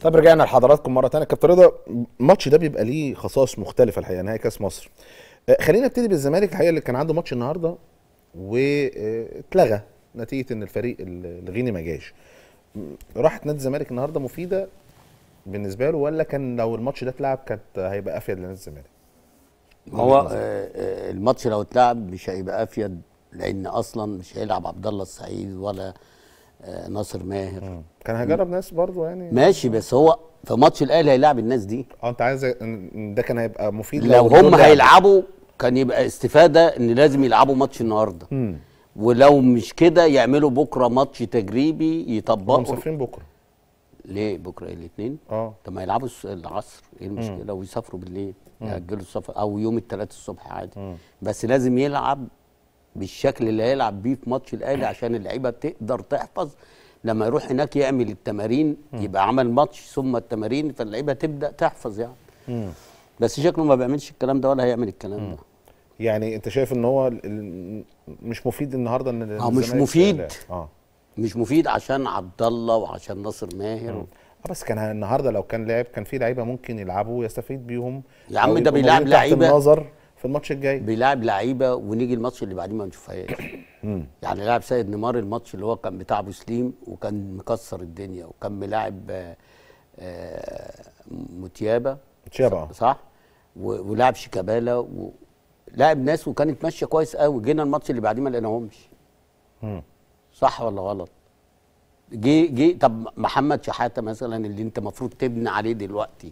طب رجعنا لحضراتكم مره ثانيه كابتن رضا الماتش ده بيبقى ليه خصائص مختلفه الحقيقه نهائي كاس مصر آه، خلينا نبتدي بالزمالك الحقيقه اللي كان عنده ماتش النهارده واتلغى نتيجه ان الفريق الغيني ما جاش راحت نادي الزمالك النهارده مفيده بالنسبه له ولا كان لو الماتش ده اتلعب كانت هيبقى افيد لنادي الزمالك هو آه، آه، الماتش لو اتلعب مش هيبقى افيد لان اصلا مش هيلعب عبد الله السعيد ولا آه، ناصر ماهر مم. كان هيجرب ناس برضه يعني ماشي آه. بس هو في ماتش الاهلي هيلاعب الناس دي اه انت عايز ده كان هيبقى مفيد لو, لو هم يعني. هيلعبوا كان يبقى استفاده ان لازم يلعبوا ماتش النهارده مم. ولو مش كده يعملوا بكره ماتش تجريبي يطبقوا هم مسافرين بكره ليه بكره الاثنين؟ اه طب ما يلعبوا العصر ايه المشكله؟ ويسافروا بالليل ياجلوا السفر او يوم الثلاث الصبح عادي مم. بس لازم يلعب بالشكل اللي هيلعب بيه في ماتش الاهلي عشان اللعيبه تقدر تحفظ لما يروح هناك يعمل التمارين يبقى عمل ماتش ثم التمارين فاللعيبه تبدا تحفظ يعني مم. بس شكله ما بيعملش الكلام ده ولا هيعمل الكلام ده يعني انت شايف ان هو مش مفيد النهارده ان اه مش مفيد إيه؟ اه مش مفيد عشان عبد الله وعشان ناصر ماهر اه بس كان النهارده لو كان لعب كان في لعيبه ممكن يلعبوا ويستفيد بيهم يا عم ده بيلعب لعيبه النظر في الماتش الجاي بيلعب لعيبه ونيجي الماتش اللي بعديه ما نشوفهاش يعني لاعب سيد نيمار الماتش اللي هو كان بتاع ابو سليم وكان مكسر الدنيا وكان ملاعب آه، آه، متيابه متيابة صح ولعب شيكابالا ولعب ناس وكانت ماشيه كويس قوي جينا الماتش اللي بعديه ما لقيناهمش صح ولا غلط جه جه طب محمد شحاته مثلا اللي انت المفروض تبني عليه دلوقتي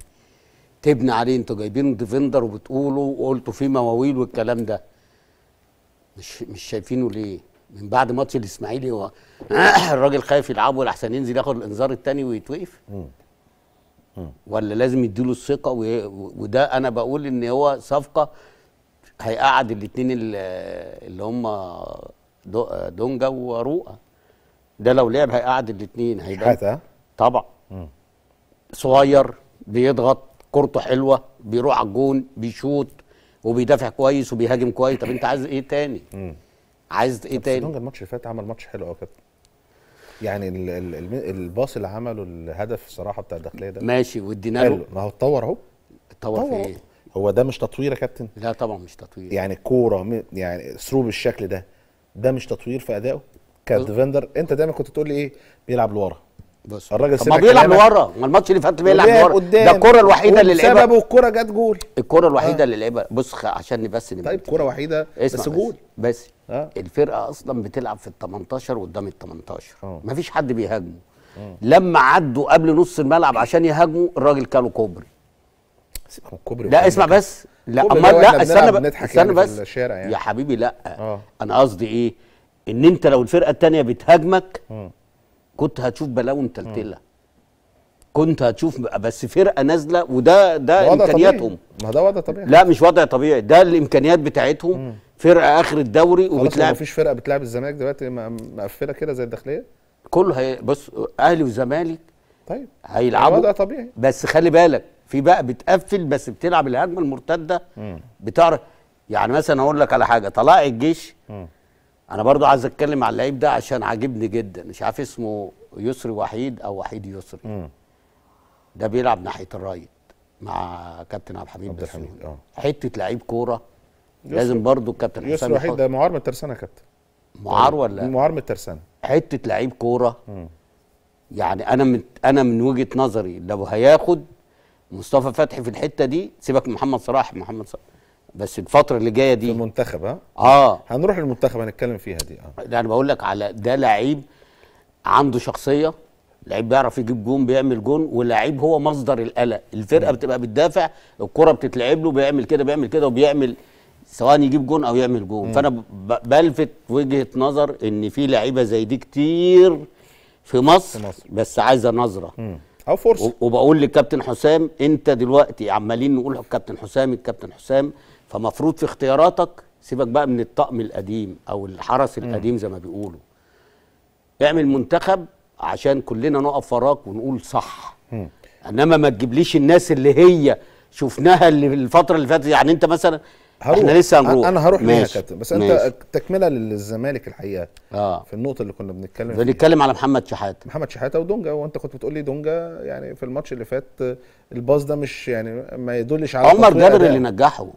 تبني عليه انتوا جايبين ديفندر وبتقولوا وقلتوا فيه مواويل والكلام ده مش مش شايفينه ليه من بعد ماتش الاسماعيلي هو الراجل خايف يلعبه الاحسن ينزل ياخد الانذار الثاني ويتوقف ولا لازم يديله الثقه وده انا بقول ان هو صفقه هيقعد الاثنين اللي هم دونجا ورؤى ده لو لعب هيقعد الاثنين هيبقى طبعا صغير بيضغط كورته حلوه بيروح على الجون بيشوط وبيدافع كويس وبيهاجم كويس طب انت عايز ايه تاني؟ عايز ايه تاني؟ الماتش اللي فات عمل ماتش حلو قوي كابتن يعني الباص اللي عمله الهدف الصراحه بتاع الداخليه ده ماشي وادينا له ما هو اتطور اهو اتطور في ايه؟ هو ده مش تطوير يا كابتن؟ لا طبعا مش تطوير يعني كوره يعني ثرو بالشكل ده ده مش تطوير في ادائه؟ كديفندر انت دايما كنت تقول لي ايه بيلعب لورا بص الراجل طب ما بيلعب لورا ما الماتش اللي فات بيلعب لورا ده الكره الوحيده اللي لعبها سببه الكره جت جول الكره الوحيده آه. اللي لعبها بص عشان بس طيب كره وحيده بس جول بس, بس. آه. الفرقه اصلا بتلعب في ال 18 قدام ال 18 آه. مفيش حد بيهاجمه آه. لما عدوا قبل نص الملعب عشان يهاجموا الراجل كانوا كوبري كوبري لا اسمع بس لا امال لا استنى استنى يعني بس يعني. يا حبيبي لا آه. انا قصدي ايه ان انت لو الفرقه الثانيه بتهاجمك آه. كنت هتشوف بلاوي متلتله كنت هتشوف بس فرقه نازله وده ده امكانياتهم ما ده وضع طبيعي لا مش وضع طبيعي ده الامكانيات بتاعتهم مم. فرقه اخر الدوري وبتلعب مفيش فرقه بتلعب الزمالك دلوقتي مقفله كده زي الداخليه كله هي بص اهلي وزمالك طيب هيلعبوا وضع طبيعي بس خلي بالك في بقى بتقفل بس بتلعب الهجمه المرتده بتعرف يعني مثلا اقول لك على حاجه طلائع الجيش مم. انا برضو عايز اتكلم على اللعيب ده عشان عاجبني جدا مش عارف اسمه يسري وحيد او وحيد يسري مم. ده بيلعب ناحيه الرايت مع كابتن عبد الحميد عبد الحميد اه حته لعيب كوره لازم برضو كابتن حسام يسري وحيد ده معار من الترسانه يا كابتن معار آه. ولا معار من الترسانه حته لعيب كوره يعني انا من انا من وجهه نظري لو هياخد مصطفى فتحي في الحته دي سيبك من محمد صلاح محمد صلاح بس الفتره اللي جايه دي المنتخب ها اه هنروح للمنتخب هنتكلم فيها دي اه ده انا بقول لك على ده لعيب عنده شخصيه لعيب بيعرف يجيب جون بيعمل جون ولعيب هو مصدر القلق الفرقه بتبقى بتدافع الكره بتتلعب له بيعمل كده بيعمل كده وبيعمل سواء يجيب جون او يعمل جون مم. فانا بلفت وجهه نظر ان في لعيبه زي دي كتير في مصر, في مصر. بس عايزه نظره مم. او فرصه وبقول للكابتن حسام انت دلوقتي عمالين نقول الكابتن حسام الكابتن حسام فمفروض في اختياراتك سيبك بقى من الطقم القديم او الحرس القديم زي ما بيقولوا اعمل منتخب عشان كلنا نقف وراك ونقول صح انما ما تجيبليش الناس اللي هي شفناها اللي الفتره اللي فاتت يعني انت مثلا هروح. احنا لسه هنروح انا هروح يا كابتن بس ماشي. انت تكمله للزمالك الحقيقه آه. في النقطه اللي كنا بنتكلم فيها بنتكلم على محمد شحاته محمد شحاته ودونجا وانت كنت بتقول لي دونجا يعني في الماتش اللي فات الباص ده مش يعني ما يدلش على عمر جابر اللي نجحه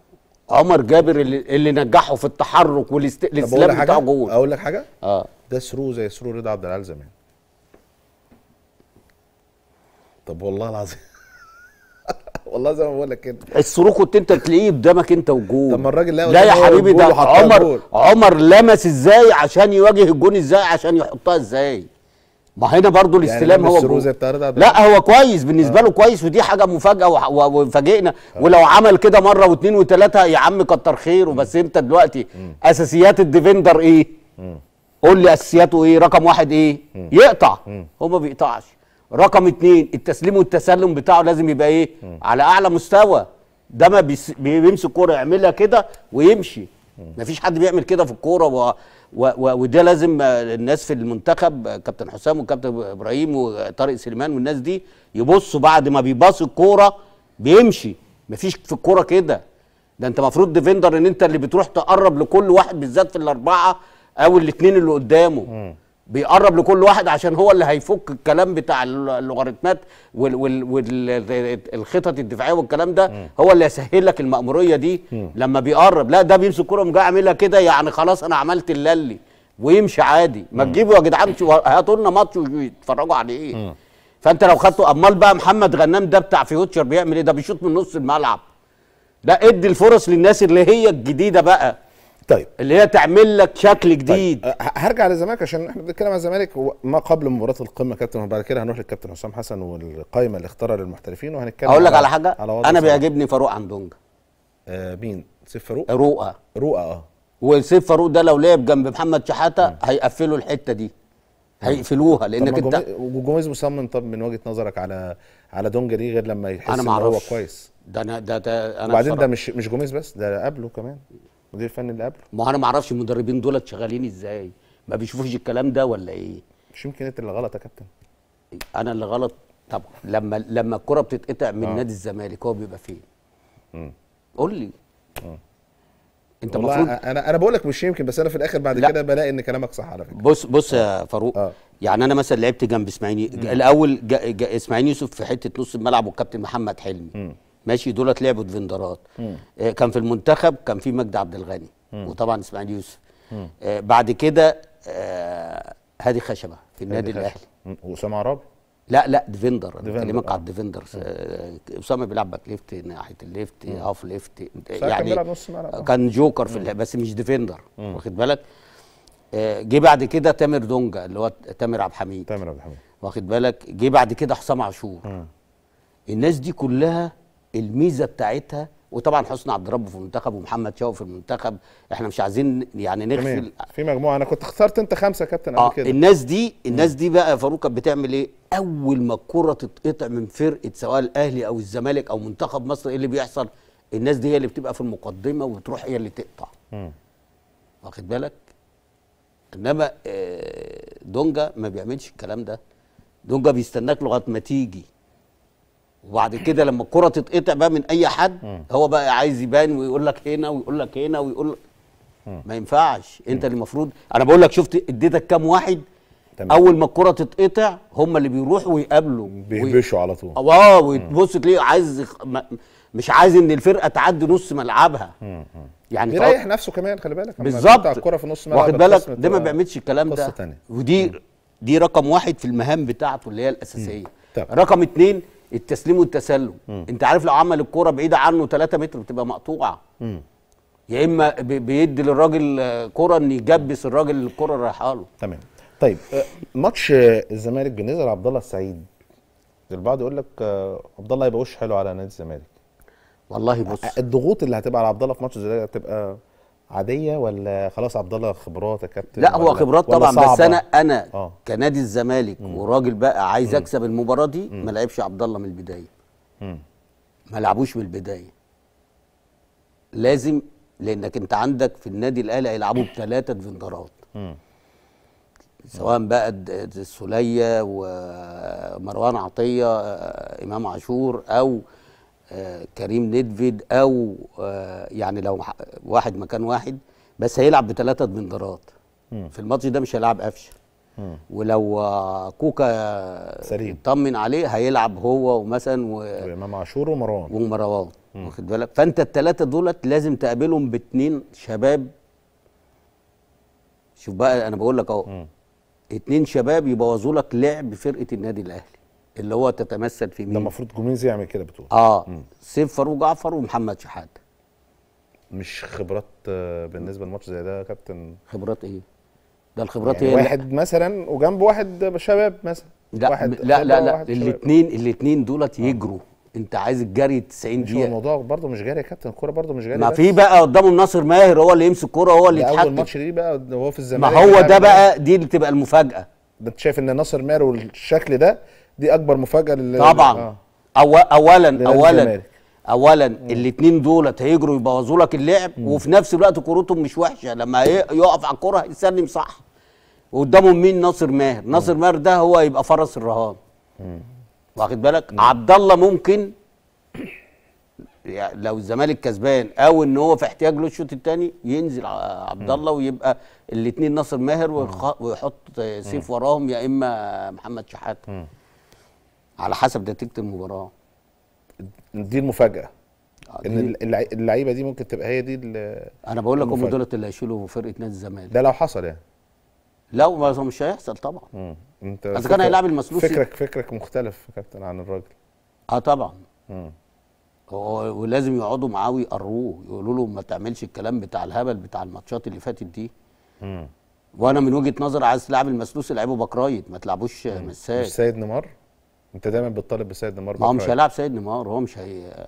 عمر جابر اللي, اللي نجحه في التحرك والاستلام بتاعه جول اقول لك حاجه اه ده سرو زي سرو رضا عبد العال زمان طب والله العظيم والله زي ما بقول لك كده السرو كنت انت تلاقيه قدامك انت والجول طب ما الراجل لا يا حبيبي ده عمر عمر لمس ازاي عشان يواجه الجون ازاي عشان يحطها ازاي ما هنا برضه يعني الاستلام يعني هو لا هو كويس بالنسبه آه. له كويس ودي حاجه مفاجاه وفاجئنا آه. ولو عمل كده مره واثنين وثلاثه يا عم كتر خيره بس انت دلوقتي م. اساسيات الديفندر ايه؟ قول لي اساسياته ايه؟ رقم واحد ايه؟ م. يقطع م. هو ما بيقطعش رقم اثنين التسليم والتسلم بتاعه لازم يبقى ايه؟ م. على اعلى مستوى ده ما بيمسك كوره يعملها كده ويمشي مم. مفيش حد بيعمل كده في الكوره وده لازم آه، الناس في المنتخب آه، كابتن حسام وكابتن ابراهيم وطارق سليمان والناس دي يبصوا بعد ما بيباصوا الكوره بيمشي مفيش في الكوره كده ده انت المفروض ديفندر ان انت اللي بتروح تقرب لكل واحد بالذات في الاربعه او الاثنين اللي قدامه بيقرب لكل واحد عشان هو اللي هيفك الكلام بتاع اللوغاريتمات والخطط الدفاعيه والكلام ده هو اللي يسهل لك المأموريه دي لما بيقرب لا ده بيمسك كوره ومجا عاملها كده يعني خلاص انا عملت اللي ويمشي عادي ما تجيبوا يا جدعان هاتوا لنا ماتش ويتفرجوا عليه ايه فانت لو خدته امال بقى محمد غنام ده بتاع فيوتشر بيعمل ايه ده بيشوط من نص الملعب لا ادي الفرص للناس اللي هي الجديده بقى طيب اللي هي تعمل لك شكل طيب، جديد طيب. هرجع للزمالك عشان احنا بنتكلم على الزمالك ما قبل مباراه القمه كابتن وبعد كده هنروح للكابتن حسام حسن والقائمه اللي اختارها للمحترفين وهنتكلم اقول لك على حاجه على انا بيعجبني فاروق عندونجا آه مين سيف فاروق رؤى رؤى اه وسيف فاروق ده لو لعب جنب محمد شحاته هيقفلوا الحته دي هيقفلوها لانك انت وجوميز مصمم طب من وجهه نظرك على على دونجا دي غير لما يحس ان هو كويس ده انا ده, ده انا وبعدين ده مش مش جوميز بس ده قبله كمان المدير الفني اللي قبله ما انا ما اعرفش المدربين دولت شغالين ازاي ما بيشوفوش الكلام ده ولا ايه مش يمكن انت اللي غلط يا كابتن انا اللي غلط طب لما لما الكره بتتقطع من آه. نادي الزمالك هو بيبقى فين قول لي مم. انت المفروض انا انا بقول لك مش يمكن بس انا في الاخر بعد كده بلاقي ان كلامك صح على فكره بص بص يا فاروق آه. يعني انا مثلا لعبت جنب اسماعيل الاول اسماعيل يوسف في حته نص الملعب والكابتن محمد حلمي مم. ماشي دولت لعبوا ديفندرات آه كان في المنتخب كان في مجدي عبد الغني وطبعا اسماعيل يوسف آه بعد كده آه هادي خشبه في النادي الاهلي واسامه عرابي لا لا ديفندر بكلمك على الديفندر آه. آه، اسامه بيلعب باك ليفت ناحيه الليفت هاف ليفت يعني كان, نص آه. كان جوكر في بس مش ديفندر واخد بالك جه بعد كده تامر دونجا اللي هو تامر عبد الحميد تامر عبد الحميد واخد بالك جه بعد كده حسام عاشور الناس دي كلها الميزه بتاعتها وطبعا حسني عبد ربه في المنتخب ومحمد شوقي في المنتخب احنا مش عايزين يعني نغفل في مجموعه انا كنت اخترت انت خمسه كابتن آه كده الناس دي الناس دي بقى فاروق كانت بتعمل ايه اول ما الكره تتقطع من فرقه سواء الاهلي او الزمالك او منتخب مصر ايه اللي بيحصل الناس دي هي اللي بتبقى في المقدمه وبتروح هي اللي تقطع واخد بالك انما آه، دونجا ما بيعملش الكلام ده دونجا بيستناك لغايه ما تيجي وبعد كده لما الكره تتقطع بقى من اي حد هو بقى عايز يبان ويقول لك هنا ويقول لك هنا ويقول لك ما ينفعش انت اللي المفروض انا بقول لك شفت اديتك كام واحد تمام. اول ما الكره تتقطع هم اللي بيروحوا ويقابلوا بيهبشوا وي... على طول اه وتبص تلاقيه عايز مش عايز ان الفرقه تعدي نص ملعبها يعني يريح نفسه كمان خلي بالك بالظبط الكره في نص ملعب واخد بالك ده ما بيعملش الكلام ده تانية. ودي مم. دي رقم واحد في المهام بتاعته اللي هي الاساسيه رقم اتنين التسليم والتسلم م. انت عارف لو عمل الكوره بعيده عنه 3 متر بتبقى مقطوعه م. يا اما بيدي للراجل كوره ان يجبس الراجل الكوره رايحه له تمام طيب ماتش الزمالك بالنسبه لعبد الله السعيد البعض يقول لك آه، عبد الله هيبقى وش حلو على نادي الزمالك والله بص الضغوط اللي هتبقى على عبد الله في ماتش زي ده هتبقى عاديه ولا خلاص عبد الله خبرات يا كابتن لا هو خبرات طبعا صعبة. بس انا انا آه. كنادي الزمالك مم. وراجل بقى عايز مم. اكسب المباراه دي ما لعبش عبد الله من البدايه ما لعبوش من البدايه لازم لانك انت عندك في النادي الاهلي هيلعبوا بثلاثه ديفندرات سواء بقى السوليه ومروان عطيه آه، امام عاشور او آه، كريم نيدفيد او آه، يعني لو واحد مكان واحد بس هيلعب بثلاثه دمندرات في الماتش ده مش هيلعب قفشه ولو آه، كوكا سليم طمن عليه هيلعب هو ومثلا و... وامام عاشور ومروان ومروان واخد بالك فانت الثلاثه دولت لازم تقابلهم باتنين شباب شوف بقى انا بقول لك اهو اتنين شباب يبوظوا لك لعب فرقه النادي الاهلي اللي هو تتمثل في مين ده المفروض جوميز يعمل كده بتقول اه مم. سيف فاروق جعفر ومحمد شحات مش خبرات آه، بالنسبه لماتش زي ده يا كابتن خبرات ايه ده الخبرات يعني هي واحد مثلا وجنبه واحد شباب مثلا لا واحد لا لا لا الاثنين الاثنين دولت آه. يجروا انت عايز الجري 90 دقيقه الموضوع برضه مش جري يا كابتن الكوره برضه مش جري ما في بقى قدامه ناصر ماهر هو اللي يمسك الكوره هو اللي يتحكم اول ماتش ليه بقى هو في الزمالك ما هو ده بقى دي اللي تبقى المفاجاه ده انت شايف ان ناصر ماهر والشكل ده دي اكبر مفاجاه لل طبعا آه. أو... اولا اولا اولا الاثنين دولت هيجروا يبوظوا لك اللعب مم. وفي نفس الوقت كورتهم مش وحشه لما يقف على الكوره يسلم صح وقدامهم مين ناصر ماهر ناصر ماهر ده هو يبقى فرس الرهان واخد بالك عبد الله ممكن يعني لو الزمالك كسبان او ان هو في احتياج له الشوط الثاني ينزل عبد الله ويبقى الاثنين ناصر ماهر ويحط سيف وراهم يا اما محمد شحاته على حسب نتيجه المباراه دي المفاجاه آه، ان اللعيبه دي ممكن تبقى هي دي انا بقول لك هم دول اللي هيشيلوا فرقه نادي الزمالك ده لو حصل يعني لو ما مش هيحصل طبعا انت اذا كان هيلاعب المسلوسي فكرك فكرك مختلف كابتن عن الراجل اه طبعا مم. ولازم يقعدوا معاه ويقروه يقولوا له ما تعملش الكلام بتاع الهبل بتاع الماتشات اللي فاتت دي مم. وانا من وجهه نظر عايز تلعب المسلوسي لعبه بكرايت ما تلعبوش مساج مش سيد نمر؟ انت دايما بتطالب بسيد نيمار ما هو مش هيلاعب سيد نيمار هو مش هي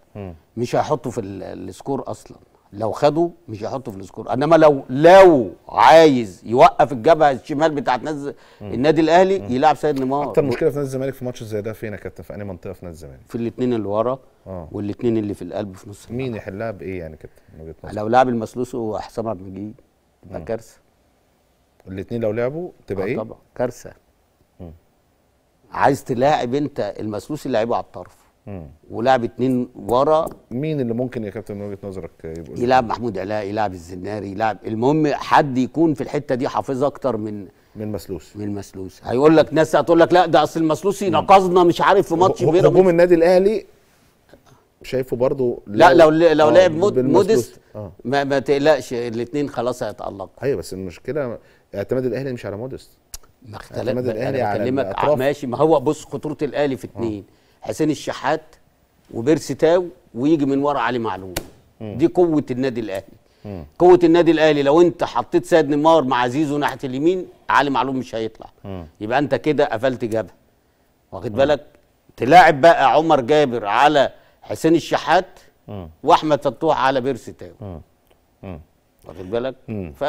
مش هيحطه في السكور اصلا لو خده مش هيحطه في السكور انما لو لو عايز يوقف الجبهه الشمال بتاعت نادي النادي الاهلي مم. يلعب سيد نيمار اكتر مشكله في نادي الزمالك في ماتش زي ده فين يا كابتن في انهي منطقه في نادي الزمالك في الاثنين اللي ورا اه والاثنين اللي في القلب في نص مين يحلها بايه يعني كابتن لو لعب المسلوس وحسام عبد المجيد تبقى كارثه الاثنين لو لعبوا تبقى آه ايه طبعا كارثه عايز تلاعب انت المسلوس اللي لعبه على الطرف ولعب اتنين ورا مين اللي ممكن يا كابتن من وجهه نظرك يبقى يلعب محمود علاء يلعب الزناري يلعب المهم حد يكون في الحته دي حافظ اكتر من من مسلوس من مسلوس هيقول لك ناس هتقول لك لا ده اصل المسلوسي نقصنا مش عارف في ماتش بيراميدز هجوم النادي الاهلي شايفه برضه لا لو لو آه، لعب مود مودست آه. ما, ما تقلقش الاثنين خلاص هيتالقوا ايوه بس المشكله اعتماد الاهلي مش على مودست ما اختلف انا بكلمك ماشي ما هو بص خطوره الاهلي في اثنين اه. حسين الشحات وبيرسي تاو ويجي من ورا علي معلول اه. دي قوه النادي الاهلي اه. قوه النادي الاهلي لو انت حطيت سيد نيمار مع زيزو ناحيه اليمين علي معلول مش هيطلع مم. يبقى انت كده قفلت جبهه واخد بالك تلاعب بقى عمر جابر على حسين الشحات واحمد فتوح على بيرسي تاو واخد بالك ف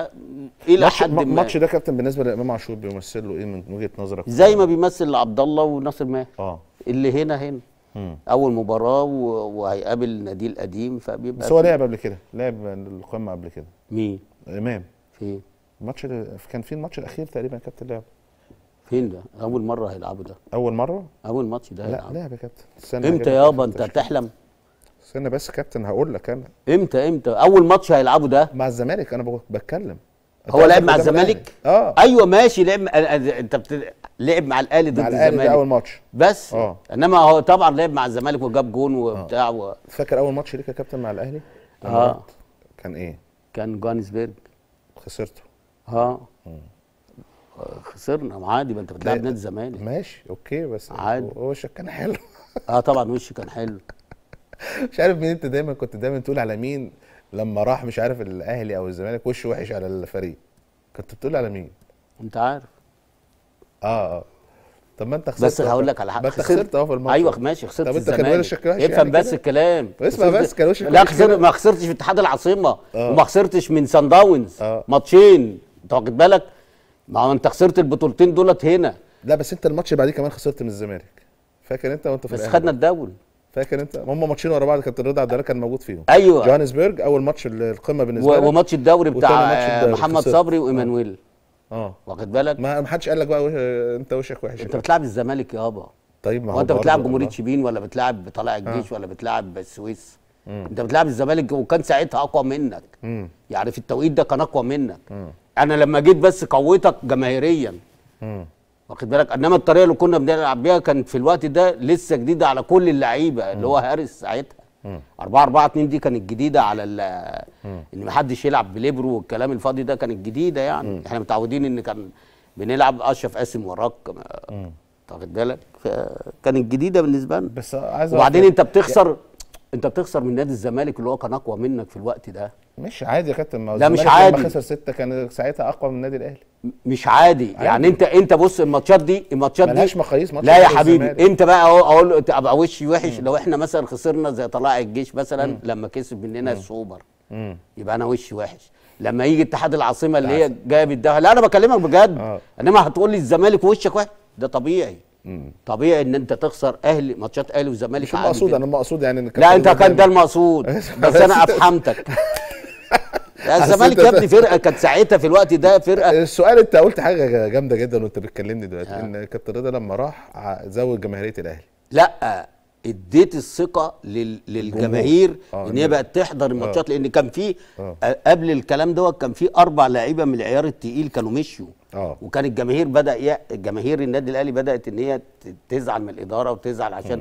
الى حد ما الماتش ده كابتن بالنسبه لامام عاشور بيمثل له ايه من وجهه نظرك زي ما بيمثل لعبد الله وناصر ماهر اه اللي هنا هنا مم. اول مباراه وهيقابل نادي القديم فبيبقى بس هو لعب قبل كده لعب القمه قبل كده مين امام فين إيه؟ الماتش كان فين الماتش الاخير تقريبا كابتن لعب فين ده؟ أول مرة هيلعبوا ده أول مرة؟ أول ماتش ده لا لعب يا كابتن امتى يابا أنت تحلم؟ استنى بس كابتن هقول لك انا امتى امتى اول ماتش هيلعبه ده مع الزمالك انا بتكلم هو لعب مع الزمالك اه ايوه ماشي لعب انت بت... لعب مع الاهلي ضد الزمالك مع الاهلي اول ماتش بس اه انما هو طبعا لعب مع الزمالك وجاب جون آه. وبتاع و... فاكر اول ماتش ليك يا كابتن مع الاهلي اه كان ايه كان جوهانسبرج خسرته آه. اه خسرنا عادي ما انت بتلعب نادي الزمالك ماشي اوكي بس عادي وشك كان حلو اه طبعا وشي كان حلو مش عارف مين انت دايما كنت دايما تقول على مين لما راح مش عارف الاهلي او الزمالك وش وحش على الفريق كنت بتقول على مين انت عارف اه اه طب ما انت خسرت بس هقول لك على حاجه خسرت, خسرت اه في الماتش ايوه ماشي خسرت طب انت كان وشك وحش يعني افهم بس الكلام اسمع بس كان وشك لا خسرت ما خسرتش في اتحاد العاصمه آه. وما خسرتش من سان داونز آه. ماتشين انت واخد بالك ما هو انت خسرت البطولتين دولت هنا لا بس انت الماتش بعديه كمان خسرت من الزمالك فاكر انت وانت في بس خدنا الدوري فاكر انت هم ماتشين ورا بعض كابتن رضا عبد الله كان موجود فيهم ايوه جوهانسبرج اول ماتش القمه بالنسبه لك وماتش الدوري بتاع الدوري محمد صبري آه. وايمانويل اه واخد بالك ما حدش قال لك بقى وش... انت وشك وحش انت بتلعب الزمالك يابا طيب ما هو انت بتلعب جمهوريه آه. شبين ولا بتلعب طالع آه. الجيش آه. ولا بتلعب السويس مم. انت بتلعب الزمالك وكان ساعتها اقوى منك مم. يعني في التوقيت ده كان اقوى منك مم. انا لما جيت بس قوتك جماهيريا مم. واخد بالك انما الطريقه اللي كنا بنلعب بيها كانت في الوقت ده لسه جديده على كل اللعيبه اللي هو هارس ساعتها 4 4 2 دي كانت جديده على ان ما حدش يلعب بليبرو والكلام الفاضي ده كانت جديده يعني احنا متعودين ان كان بنلعب اشرف قاسم وراك واخد بالك كانت جديده بالنسبه لنا بس عايز وبعدين يعني انت بتخسر يعني انت بتخسر من نادي الزمالك اللي هو كان اقوى منك في الوقت ده مش عادي يا كابتن لا مش عادي لما خسر سته كان ساعتها اقوى من النادي الاهلي مش عادي, عادي. يعني انت انت بص الماتشات دي الماتشات دي ملهاش مقاييس ماتش لا يا حبيبي الزمالك. انت بقى اقول ابقى وشي وحش لو احنا مثلا خسرنا زي طلائع الجيش مثلا م. لما كسب مننا السوبر م. يبقى انا وشي وحش لما يجي اتحاد العاصمه اللي هي جايه بالدها لا انا بكلمك بجد اه. انما هتقول لي الزمالك وشك وحش ده طبيعي طبيعي ان انت تخسر اهلي ماتشات اهلي وزمالك مش المقصود انا المقصود يعني إن لا انت كان ده المقصود بس انا افحمتك الزمالك يا ابني فرقه كانت ساعتها في الوقت ده فرقه السؤال انت قلت حاجه جامده جدا وانت بتكلمني دلوقتي آه. ان كابتن رضا لما راح زود جماهيريه الاهلي لا اديت الثقه لل... للجماهير آه ان هي بقت تحضر آه. الماتشات آه لان كان في آه قبل الكلام دوت كان في اربع لعيبه من العيار التقيل كانوا مشيوا آه وكان الجماهير بدا ي... جماهير النادي الاهلي بدات ان هي تزعل من الاداره وتزعل عشان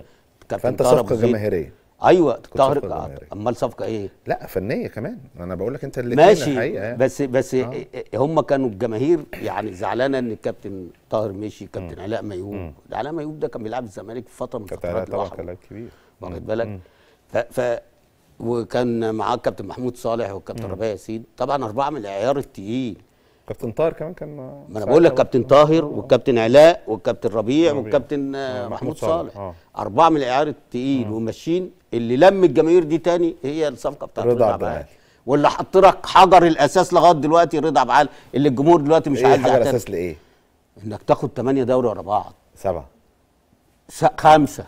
كانت فانت صفقه جماهيريه ايوه تغرق امال صفقه ايه لا فنيه كمان انا بقول لك انت اللي ماشي يعني. بس بس آه. هم كانوا الجماهير يعني زعلانه ان الكابتن طاهر مشي كابتن علاء ميوب علاء ميوب ده كان بيلعب الزمالك في فتره من فترات طبعا كان كبير واخد بالك ف, ف وكان معاه الكابتن محمود صالح والكابتن ربيع ياسين طبعا اربعه من العيار التقيل كابتن طاهر كمان كان ما انا بقول لك كابتن طاهر آه. والكابتن علاء والكابتن ربيع والكابتن آه، آه، محمود صالح آه. اربعه من العيار التقيل وماشيين اللي لم الجماهير دي تاني هي الصفقه بتاعت رضا عبد العال واللي حط لك حجر الاساس لغايه دلوقتي رضا عبد العال اللي الجمهور دلوقتي مش إيه، عايز حجر الاساس لايه؟ انك تاخد ثمانيه دوري ورا بعض سبعه خمسه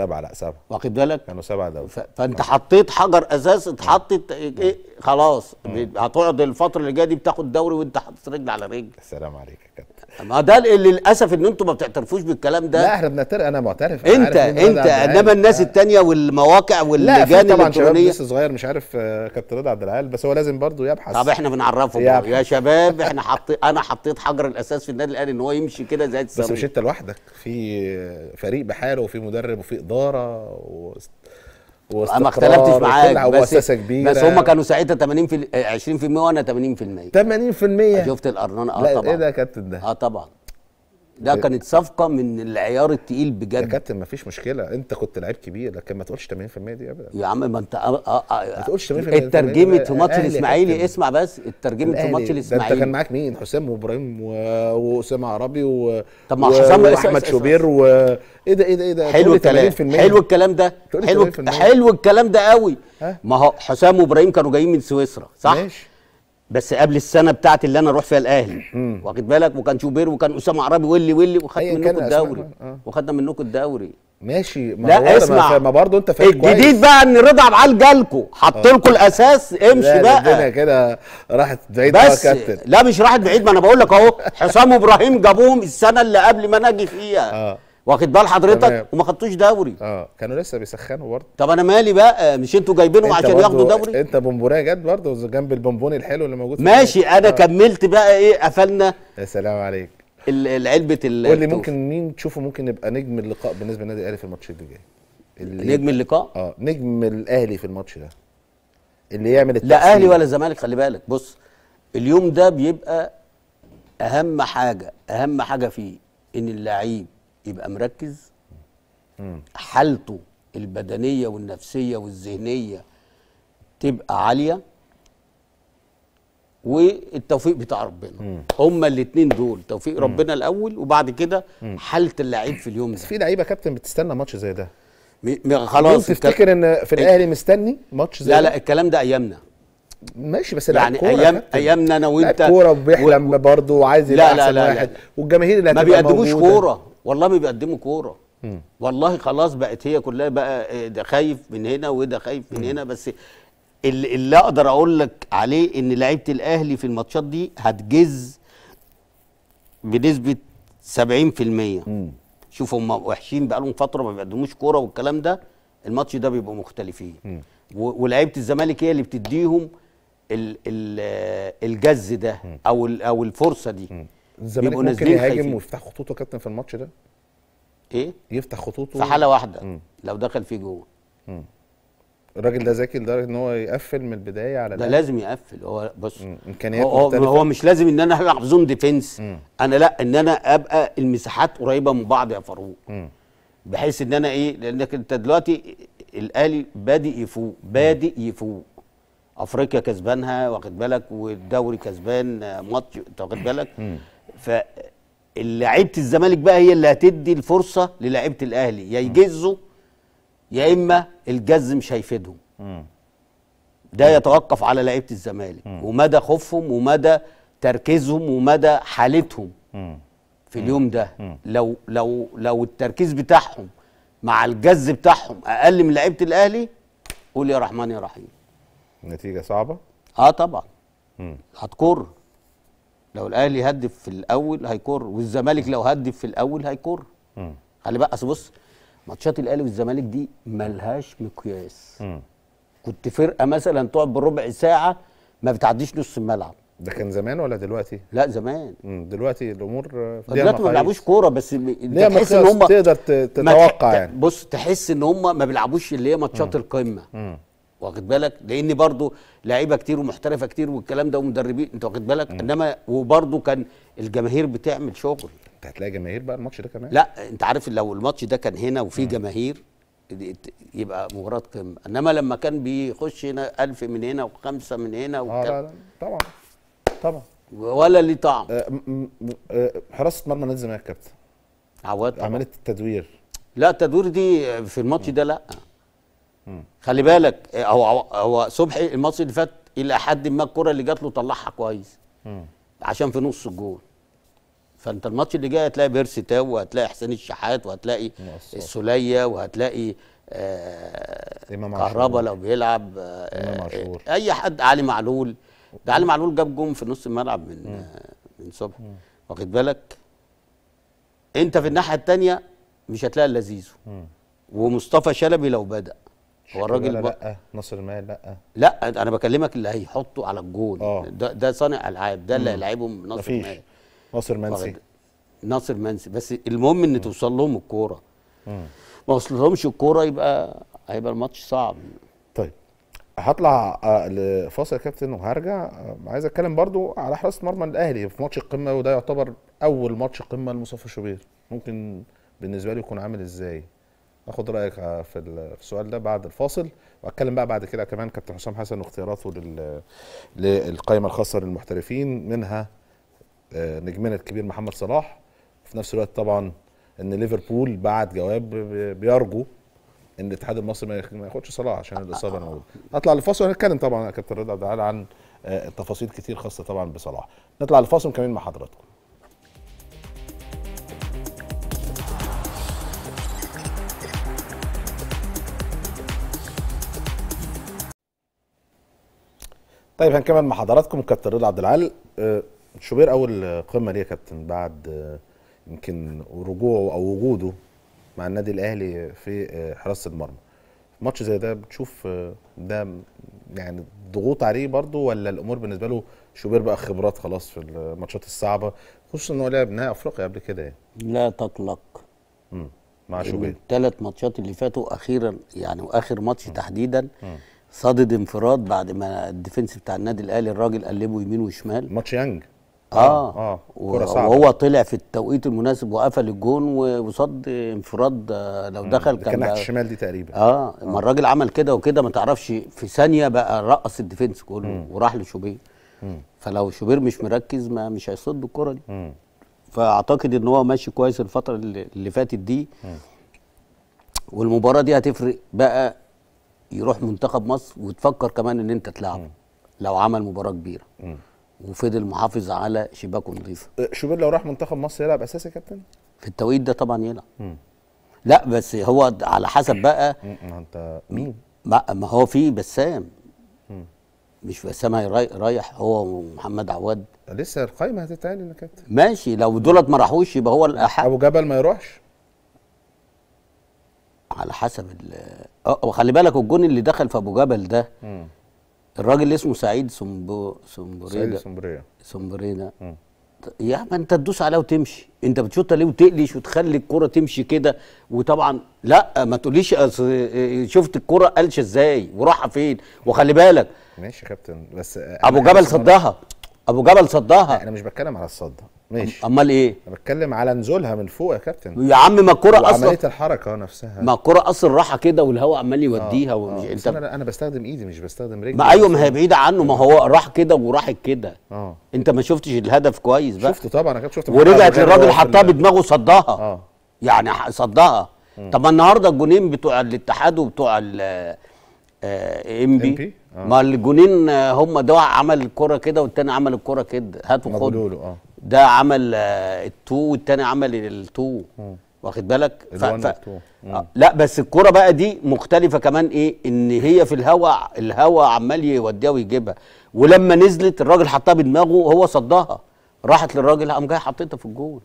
سبعه لا سبعه واخد بالك كانوا سبعه دوري فانت حطيت حجر اساس اتحطت إيه،, ايه خلاص هتقعد الفتره اللي جايه دي بتاخد دوري وانت حاطط رجل على رجل السلام عليك يا كابتن ما ده اللي للاسف ان انتم ما بتعترفوش بالكلام ده لا احنا بنعترف انا معترف انت أنا انت انما الناس آه. التانية والمواقع واللجان لا طبعا شباب لسه صغير مش عارف آه، كابتن رضا عبد العال بس هو لازم برضه يبحث طب احنا بنعرفهم يا شباب احنا حطي انا حطيت حجر الاساس في النادي الاهلي ان هو يمشي كده زي السرير بس مش انت لوحدك في فريق بحاله وفي مدرب وفي اداره و... انا ما اختلفتش معاك بس مؤسسه كبيره بس هم كانوا ساعتها 80 في 20% آه، وانا 80% 80% شفت الارنانه اه إيه طبعا ايه ده يا كابتن ده؟ اه طبعا ده إيه؟ كانت صفقه من العيار التقيل بجد يا كابتن ما فيش مشكله انت كنت لعيب كبير لكن ما تقولش 80% دي ابدا يا عم ما انت ما تقولش 80% اترجمت في ماتش الاسماعيلي اسمع بس اترجمت في ماتش الاسماعيلي انت كان معاك مين حسام وابراهيم واسامه عربي و... طب ما حسام واحمد شوبير و... ايه ده ايه ده ايه ده حلو الكلام حلو الكلام ده حلو حلو الكلام ده قوي ما هو حسام وابراهيم كانوا جايين من سويسرا صح ماشي بس قبل السنه بتاعت اللي انا اروح فيها الاهلي واخد بالك وكان شوبير وكان اسامه عرابي واللي واللي وخدنا منكم الدوري آه. وخدنا منكم الدوري ماشي ما لا اسمع ما برضه انت فاهم الجديد بقى ان رضا عبد العال جالكوا حط آه. لكم الاساس امشي لا بقى الدنيا كده راحت بعيد بس كابتن لا مش راحت بعيد ما انا بقول لك اهو حسام وابراهيم جابوهم السنه اللي قبل ما انا اجي فيها اه واخد بال حضرتك تمام. وما خدتوش دوري اه كانوا لسه بيسخنوا برضه طب انا مالي بقى آه، مش انتوا جايبينهم انت عشان ياخدوا دوري انت بونبونيه جت برضه جنب البونبوني الحلو اللي موجود ماشي انا آه. كملت بقى ايه قفلنا يا سلام عليك علبه ال قول لي ممكن مين تشوفه ممكن يبقى نجم اللقاء بالنسبه للنادي الاهلي في الماتش اللي جاي اللي نجم اللقاء اه نجم الاهلي في الماتش ده اللي يعمل التأثير. لا اهلي ولا زمالك خلي بالك بص اليوم ده بيبقى اهم حاجه اهم حاجه فيه ان اللعيب يبقى مركز حالته البدنيه والنفسيه والذهنيه تبقى عاليه والتوفيق بتاع ربنا هما الاثنين دول توفيق مم. ربنا الاول وبعد كده حاله اللعيب في اليوم ده في لعيبه كابتن بتستنى ماتش زي ده خلاص تفتكر ان في الاهلي مستني ماتش زي لا ده؟ لا الكلام ده ايامنا ماشي بس يعني ايام ايامنا انا وانت الكوره بيحلم و... برضه وعايز يبقى لا لا لا لا, لا لا. والجماهير اللي ما بيقدموش كوره والله ما بيقدموا كوره والله خلاص بقت هي كلها بقى إيه، ده خايف من هنا وده خايف من هنا بس اللي, اللي اقدر اقول لك عليه ان لعيبه الاهلي في الماتشات دي هتجز بنسبه 70% مم. شوف هم وحشين بقالهم فتره ما بيقدموش كوره والكلام ده الماتش ده بيبقوا مختلفين ولعيبه الزمالك هي اللي بتديهم الجز ده او او الفرصه دي مم. الزمالك ممكن يهاجم ويفتح خطوطه كابتن في الماتش ده ايه يفتح خطوطه في حاله واحده مم. لو دخل فيه جوه الراجل ده ذكي لدرجه ان هو يقفل من البدايه على ده لازم يقفل هو بص امكانيات هو, مختلفة. هو مش لازم ان انا العب زون ديفنس مم. انا لا ان انا ابقى المساحات قريبه من بعض يا فاروق بحيث ان انا ايه لانك انت دلوقتي الاهلي بادئ يفوق بادئ يفوق افريقيا كسبانها واخد بالك والدوري كسبان ماتش انت واخد بالك فلعيبه الزمالك بقى هي اللي هتدي الفرصه للعيبه الاهلي يا يجزوا يا اما الجز مش هيفيدهم ده يتوقف على لعيبه الزمالك ومدى خوفهم ومدى تركيزهم ومدى حالتهم في اليوم ده لو لو لو التركيز بتاعهم مع الجز بتاعهم اقل من لعيبه الاهلي قول يا رحمن يا رحيم نتيجه صعبه اه طبعا هتكر لو الاهلي هدف في الاول هيكر والزمالك لو هدف في الاول هيكر خلي بقى اصل بص ماتشات الاهلي والزمالك دي ملهاش مقياس كنت فرقه مثلا تقعد بربع ساعه ما بتعديش نص الملعب ده كان زمان ولا دلوقتي؟ لا زمان دلوقتي الامور دلوقتي ما بيلعبوش كوره بس تحس ان هم تقدر تتوقع يعني بص تحس ان هم ما بيلعبوش اللي هي ماتشات القمه واخد بالك لان برضو لعيبه كتير ومحترفه كتير والكلام ده ومدربين انت واخد بالك مم. انما وبرضو كان الجماهير بتعمل شغل انت هتلاقي جماهير بقى الماتش ده كمان لا انت عارف لو الماتش ده كان هنا وفي جماهير يبقى مباراه قمه انما لما كان بيخش هنا ألف من هنا وخمسه من هنا وكم. اه لا لا طبعا طبعا ولا ليه طعم آه، آه، حراسه مرمى نادي الزمالك يا كابتن عواد عملت التدوير لا التدوير دي في الماتش ده لا خلي بالك هو هو صبحي الماتش اللي فات الى حد ما الكره اللي جات له طلعها كويس عشان في نص الجول فانت الماتش اللي جاي هتلاقي بيرسي تاو وهتلاقي حسين الشحات وهتلاقي السوليه وهتلاقي آه كهربا لو بيلعب آه،, آه اي حد علي معلول ده علي معلول جاب جون في نص الملعب من مم. آه من صبحي واخد بالك انت في الناحيه الثانيه مش هتلاقي لذيذه ومصطفى شلبي لو بدا هو الراجل لا ناصر المال لا لا انا بكلمك اللي هيحطه على الجول آه. ده, ده صانع العاب ده اللي هيلاعبهم ناصر الماهر ناصر منسي ناصر منسي بس المهم ان توصل لهم الكوره ما وصلهمش الكوره يبقى هيبقى الماتش صعب طيب هطلع آه، لفاصل يا كابتن وهرجع آه، عايز اتكلم برضو على حراسه مرمى الاهلي في ماتش القمه وده يعتبر اول ماتش قمه لمصطفى شوبير ممكن بالنسبه لي يكون عامل ازاي اخد رايك في السؤال ده بعد الفاصل واتكلم بقى بعد كده كمان كابتن حسام حسن واختياراته لل... للقائمه الخاصه للمحترفين منها آه، نجمنا الكبير محمد صلاح في نفس الوقت طبعا ان ليفربول بعت جواب بيرجو ان الاتحاد المصري ما ياخدش صلاح عشان الاصابه أه. الموجوده اطلع للفاصل ونتكلم طبعا يا كابتن رضا عبد عن آه، تفاصيل كتير خاصه طبعا بصلاح نطلع للفاصل كمان مع حضراتكم طيب هنكمل مع حضراتكم كابتن رضا عبد العال آه، شوبير اول قمه ليه يا كابتن بعد آه، يمكن رجوعه او وجوده مع النادي الاهلي في آه، حراسه المرمى ماتش زي ده بتشوف ده يعني ضغوط عليه برضه ولا الامور بالنسبه له شوبير بقى خبرات خلاص في الماتشات الصعبه خصوصا ان هو لعب نهائي افريقيا قبل كده يعني لا تقلق مع شوبير الثلاث ماتشات اللي فاتوا اخيرا يعني واخر ماتش تحديدا مم. صدد انفراد بعد ما الديفنس بتاع النادي الاهلي الراجل قلبه يمين وشمال ماتش يانج اه اه, آه. كرة صعبة وهو طلع في التوقيت المناسب وقفل الجون وصد انفراد آه، لو دخل كان كان ناحيه الشمال دي تقريبا آه. اه ما الراجل عمل كده وكده ما تعرفش في ثانيه بقى رقص الديفنس كله مم. وراح لشوبير فلو شوبير مش مركز ما مش هيصد الكره دي مم. فاعتقد ان هو ماشي كويس الفتره اللي فاتت دي مم. والمباراه دي هتفرق بقى يروح منتخب مصر وتفكر كمان ان انت تلعب لو عمل مباراه كبيره وفضل محافظ على شباكه نظيفه أه، شوبير لو راح منتخب مصر يلعب اساسي يا كابتن في التوقيت ده طبعا يلعب لا بس هو على حسب بقى ما انت مين ما, ما هو في بسام مش بسام رايح هو ومحمد عواد لسه القايمه هتتعلن يا كابتن ماشي لو دولت ما راحوش يبقى هو الاحق ابو جبل ما يروحش على حسب اه وخلي بالك الجون اللي دخل في ابو جبل ده الراجل اللي اسمه سعيد سمبو سمبريدا سعيد سمبريدا يا ما انت تدوس عليها وتمشي انت بتشوطها ليه وتقلش وتخلي الكره تمشي كده وطبعا لا ما تقوليش آه، آه، شفت الكره قلش ازاي وراحه فين وخلي بالك ماشي يا كابتن بس آه، ابو جبل صدها ابو جبل صدها انا مش بتكلم على الصد ماشي امال ايه انا بتكلم على نزولها من فوق يا كابتن يا عم ما الكره اصلا عمليه الحركه نفسها ما الكره اصلا راحه كده والهواء عمال يوديها آه ومش آه. انت انا انا بستخدم ايدي مش بستخدم رجلي ما ايوه ما هي بعيده عنه ما هو راح كده وراحت كده اه انت ما شفتش الهدف كويس بقى شفته طبعا انا كنت شفته ورجعت الراجل حطها بدماغه صدها اه يعني صدها طب النهارده الجونين بتوع الاتحاد وبتوع آه، ام آه. ما الجونين آه، هم ده عمل الكره كده والتاني عمل الكره كده هاتوا خدوا اه ده عمل آه، التو والتاني عمل التو واخد بالك ف... ف... آه، لا بس الكرة بقى دي مختلفة كمان ايه ان هي في الهواء الهواء عمال يوديها ويجيبها ولما نزلت الراجل حطها بدماغه هو صدها راحت للراجل قام جاي حطيتها في الجول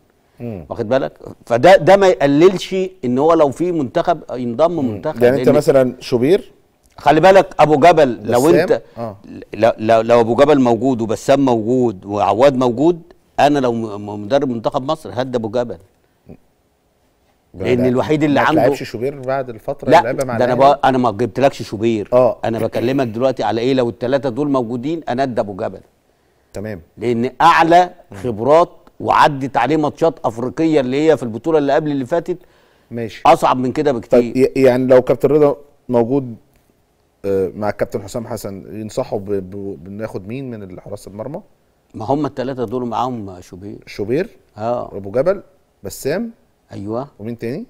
واخد بالك فده ده ما يقللش ان هو لو في منتخب ينضم منتخب يعني انت مثلا شوبير خلي بالك ابو جبل لو انت آه. لو, لو ابو جبل موجود وبسام موجود وعواد موجود انا لو مدرب منتخب مصر هدى ابو جبل لان الوحيد اللي عنده ما لعبش شوبير بعد الفتره اللي لعبها مع ده انا انا ما جبتلكش شوبير أوه. انا بكلمك دلوقتي على ايه لو الثلاثه دول موجودين انا ادى ابو جبل تمام لان اعلى خبرات وعدت عليه ماتشات افريقيه اللي هي في البطوله اللي قبل اللي فاتت ماشي اصعب من كده بكتير طيب يعني لو كابتن رضا موجود آه، مع الكابتن حسام حسن ينصحوا بناخد مين من حراس المرمى؟ ما هم الثلاثه دول معاهم شوبير شوبير اه ابو جبل بسام ايوه ومين تاني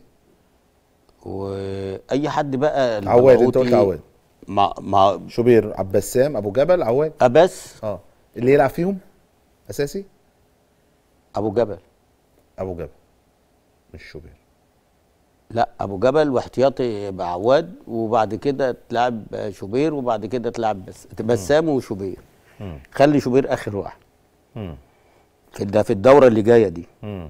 واي حد بقى عواد انت قلت عواد ما ما شوبير بسام ابو جبل عواد ابس آه،, اه اللي يلعب فيهم اساسي ابو جبل ابو جبل مش شوبير لا ابو جبل واحتياطي بعواد وبعد كده تلعب شوبير وبعد كده تلعب بس بسام وشوبير خلي شوبير اخر واحد في ده في الدوره اللي جايه دي مم.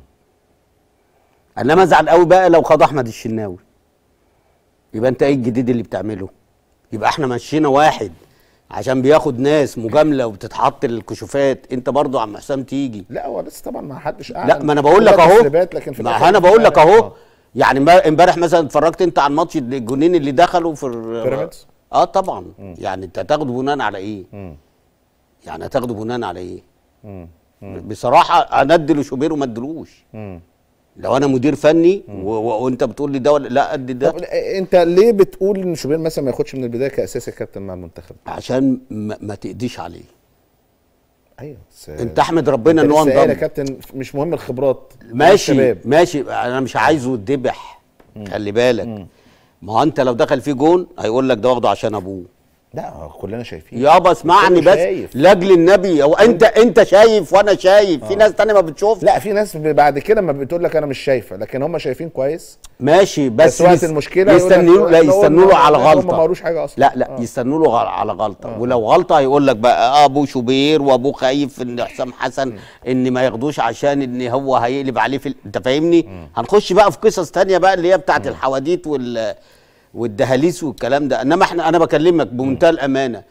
انما ازعل قوي بقى لو خد احمد الشناوي يبقى انت ايه الجديد اللي بتعمله يبقى احنا مشينا واحد عشان بياخد ناس مجامله وبتتحط الكشوفات انت برضو عم حسام تيجي لا هو لسه طبعا ما حدش قاعد لا ما انا بقول لك اهو ما انا بقول لك اهو يعني, يعني امبارح مثلا اتفرجت انت على الماتش الجونين اللي دخلوا في بيراميدز اه طبعا مم. يعني انت هتاخده بناء على ايه مم. يعني هتاخده بناء على ايه بصراحه اندي لشوبير وما ادلوش لو انا مدير فني وانت بتقول لي ده ولا لا ادي ده طب انت ليه بتقول ان شوبير مثلا ما ياخدش من البدايه كاساسي كابتن مع المنتخب عشان ما, ما تقديش عليه ايوه انت احمد ربنا ان هو انضم يا كابتن مش مهم الخبرات ماشي ماشي انا مش عايزه يتذبح خلي بالك ما انت لو دخل فيه جون هيقول لك ده واخده عشان ابوه لا كلنا شايفين يابا اسمعني بس لاجل النبي هو انت انت شايف وانا شايف آه. في ناس تانية ما بتشوفش لا في ناس بعد كده ما بتقول لك انا مش شايفه لكن هم شايفين كويس ماشي بس, بس وقت المشكله يستنوا لا يستنوا له على غلطه هم ما حاجه اصلا لا لا آه. يستنوا له على غلطه آه. ولو غلطه هيقول لك بقى آه، ابو شوبير وابو خايف ان حسام حسن م. ان ما ياخدوش عشان ان هو هيقلب عليه في ال... انت فاهمني م. هنخش بقى في قصص تانية بقى اللي هي بتاعت الحواديت وال والدهاليس والكلام ده انما احنا انا بكلمك بمنتهى الامانه